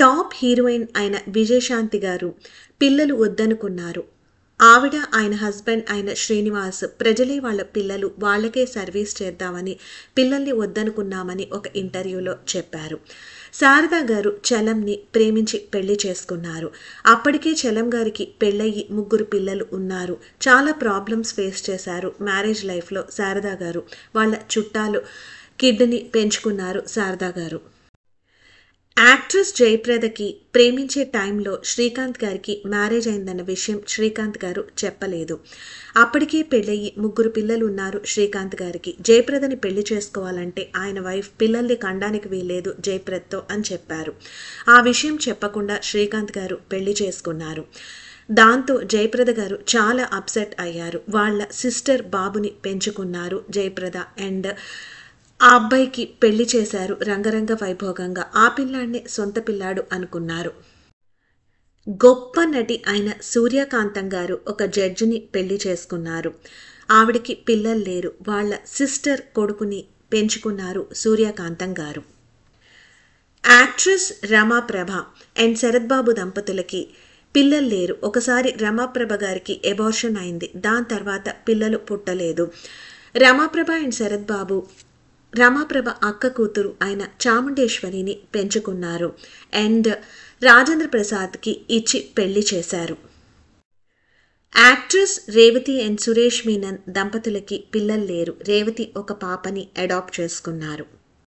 top heroine అయిన విజయశాంతి గారు పిల్లలు వద్దనుకున్నారు ఆవిడ ఆయన హస్బెండ్ అయిన శ్రీనివాస్ ప్రజలే వాళ్ళ పిల్లలు వాళ్ళకే సర్వీస్ చేద్దామని పిల్లల్ని వద్దనుకున్నామని ఒక ఇంటర్వ్యూలో చెప్పారు శారదా గారు చలంని ప్రేమించి పెళ్లి చేసుకున్నారు అప్పటికే చలం గారికి పెళ్ళయి ముగ్గురు పిల్లలు ఉన్నారు చాలా ప్రాబ్లమ్స్ ఫేస్ చేశారు మ్యారేజ్ లైఫ్లో శారదా గారు వాళ్ళ చుట్టాలు కిడ్ని పెంచుకున్నారు శారదా గారు యాక్ట్రెస్ జయప్రదకి ప్రేమించే టైంలో శ్రీకాంత్ గారికి మ్యారేజ్ అయిందన్న విషయం శ్రీకాంత్ గారు చెప్పలేదు అప్పటికే పెళ్ళయి ముగ్గురు పిల్లలు ఉన్నారు శ్రీకాంత్ గారికి జయప్రదని పెళ్లి చేసుకోవాలంటే ఆయన వైఫ్ పిల్లల్ని కండానికి వీల్లేదు జయప్రద్తో అని చెప్పారు ఆ విషయం చెప్పకుండా శ్రీకాంత్ గారు పెళ్లి చేసుకున్నారు దాంతో జయప్రద గారు చాలా అప్సెట్ అయ్యారు వాళ్ళ సిస్టర్ బాబుని పెంచుకున్నారు జయప్రద అండ్ ఆ అబ్బాయికి పెళ్లి చేశారు రంగరంగ వైభోగంగా ఆ పిల్లాడిని సొంత పిల్లాడు అనుకున్నారు గొప్ప నటి అయిన సూర్యకాంతం గారు ఒక జడ్జిని పెళ్లి చేసుకున్నారు ఆవిడికి పిల్లలు లేరు వాళ్ళ సిస్టర్ కొడుకుని పెంచుకున్నారు సూర్యకాంతం గారు యాక్ట్రెస్ రమాప్రభ అండ్ శరత్బాబు దంపతులకి పిల్లలు లేరు ఒకసారి రమాప్రభ గారికి ఎబార్షన్ అయింది దాని తర్వాత పిల్లలు పుట్టలేదు రమాప్రభ అండ్ శరత్బాబు రమాప్రభ అక్క కూతురు అయిన చాముండేశ్వరిని పెంచుకున్నారు అండ్ రాజేంద్ర ప్రసాద్కి ఇచ్చి పెళ్లి చేశారు యాక్ట్రెస్ రేవతి అండ్ సురేష్ మీనన్ దంపతులకి పిల్లలు లేరు రేవతి ఒక పాపని అడాప్ట్ చేసుకున్నారు